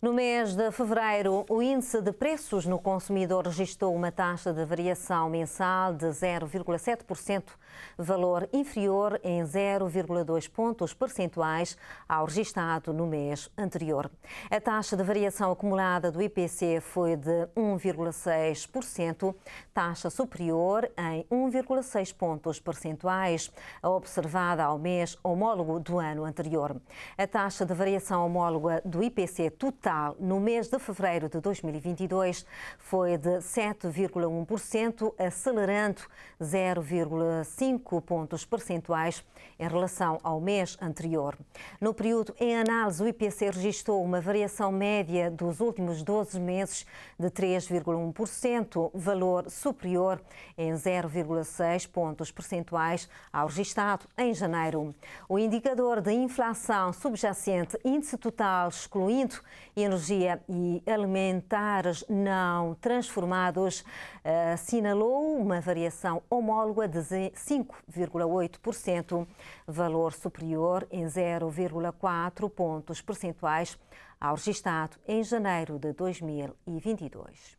No mês de fevereiro, o índice de preços no consumidor registrou uma taxa de variação mensal de 0,7%, valor inferior em 0,2 pontos percentuais ao registado no mês anterior. A taxa de variação acumulada do IPC foi de 1,6%, taxa superior em 1,6 pontos percentuais, a observada ao mês homólogo do ano anterior. A taxa de variação homóloga do IPC total no mês de fevereiro de 2022 foi de 7,1%, acelerando 0,5 pontos percentuais em relação ao mês anterior. No período em análise, o IPC registrou uma variação média dos últimos 12 meses de 3,1%, valor superior em 0,5 0,6 pontos percentuais ao registado em janeiro. O indicador de inflação subjacente, índice total excluindo energia e alimentares não transformados, eh, assinalou uma variação homóloga de 5,8%, valor superior em 0,4 pontos percentuais ao registado em janeiro de 2022.